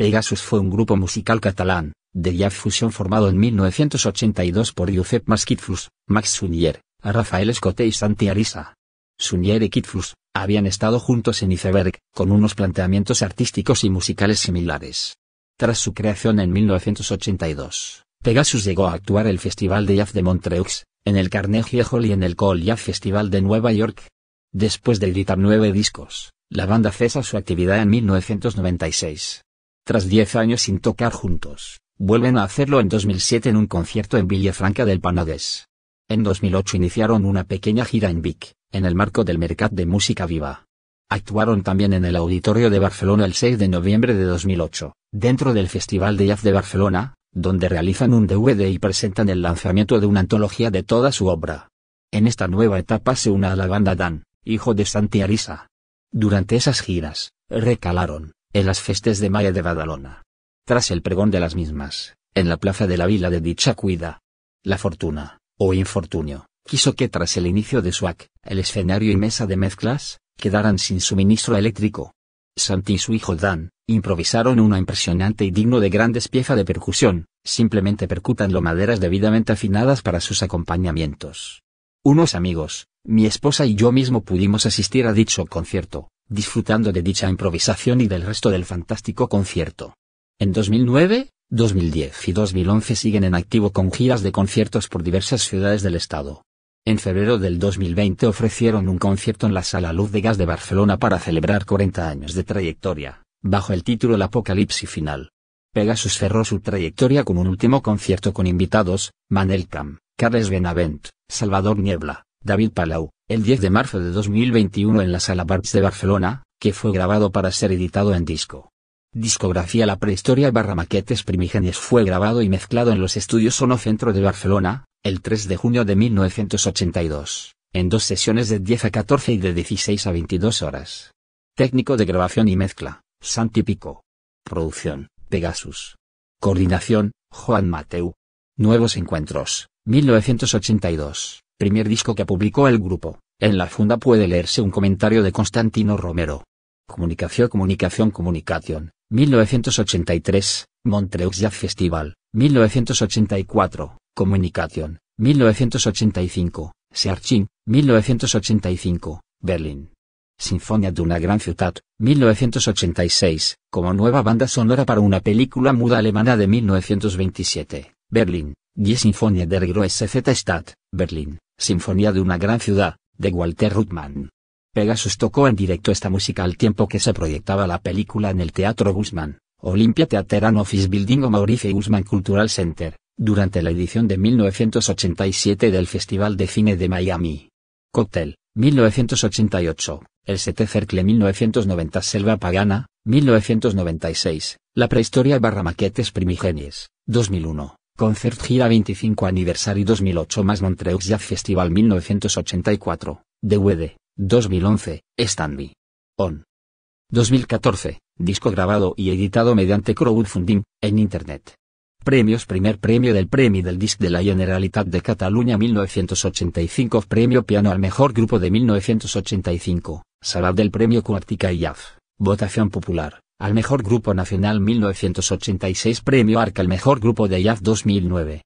Pegasus fue un grupo musical catalán, de jazz fusión formado en 1982 por Josep Mas Max Sunier, Rafael Escote y Santi Arisa. Sunier y Kitfus, habían estado juntos en Iceberg, con unos planteamientos artísticos y musicales similares. Tras su creación en 1982, Pegasus llegó a actuar el Festival de Jazz de Montreux, en el Carnegie Hall y en el Cole Jazz Festival de Nueva York. Después de editar nueve discos, la banda cesa su actividad en 1996. Tras 10 años sin tocar juntos, vuelven a hacerlo en 2007 en un concierto en Villafranca del Panadés. En 2008 iniciaron una pequeña gira en Vic, en el marco del Mercat de Música Viva. Actuaron también en el Auditorio de Barcelona el 6 de noviembre de 2008, dentro del Festival de Jazz de Barcelona, donde realizan un DVD y presentan el lanzamiento de una antología de toda su obra. En esta nueva etapa se une a la banda Dan, hijo de Santi Arisa. Durante esas giras, recalaron, en las festes de mayo de Badalona. Tras el pregón de las mismas, en la plaza de la vila de dicha cuida. La fortuna, o infortunio, quiso que tras el inicio de SWAC, el escenario y mesa de mezclas, quedaran sin suministro eléctrico. Santi y su hijo Dan, improvisaron una impresionante y digno de grandes pieza de percusión, simplemente percutando maderas debidamente afinadas para sus acompañamientos. Unos amigos, mi esposa y yo mismo pudimos asistir a dicho concierto, disfrutando de dicha improvisación y del resto del fantástico concierto. En 2009, 2010 y 2011 siguen en activo con giras de conciertos por diversas ciudades del estado. En febrero del 2020 ofrecieron un concierto en la Sala Luz de Gas de Barcelona para celebrar 40 años de trayectoria, bajo el título El Apocalipsis Final. Pegasus cerró su trayectoria con un último concierto con invitados, Manel Cam, Carles Benavent, Salvador Niebla, David Palau, el 10 de marzo de 2021 en la Sala Barts de Barcelona, que fue grabado para ser editado en disco. Discografía La Prehistoria barra Maquetes primigenes fue grabado y mezclado en los estudios Sono Centro de Barcelona, el 3 de junio de 1982, en dos sesiones de 10 a 14 y de 16 a 22 horas. Técnico de grabación y mezcla, Santi Pico. Producción, Pegasus. Coordinación, Juan Mateu. Nuevos encuentros, 1982 primer disco que publicó el grupo. En la funda puede leerse un comentario de Constantino Romero. Comunicación Comunicación Comunicación, 1983, Montreux Jazz Festival, 1984, Comunicación, 1985, Searching, 1985, Berlín. Sinfonia de una gran ciudad, 1986, como nueva banda sonora para una película muda alemana de 1927, Berlín, Die Sinfonie der Große Stadt, Berlín, Sinfonía de una gran ciudad, de Walter Ruttmann. Pegasus tocó en directo esta música al tiempo que se proyectaba la película en el Teatro Guzmán, Olympia Theater and Office Building o Maurice Guzmán Cultural Center, durante la edición de 1987 del Festival de Cine de Miami. Cocktail, 1988, El Sete Cercle 1990 Selva Pagana, 1996, La Prehistoria barra Maquetes Primigenies, 2001. Concert Gira 25 Aniversario 2008 más Montreux Jazz Festival 1984, DVD, 2011, Stanby. On. 2014, disco grabado y editado mediante crowdfunding, en Internet. Premios Primer Premio del Premio del Disc de la Generalitat de Cataluña 1985 Premio Piano al Mejor Grupo de 1985, Salad del Premio Cuartica y Votación Popular, al Mejor Grupo Nacional 1986 Premio Arca al Mejor Grupo de Jazz 2009.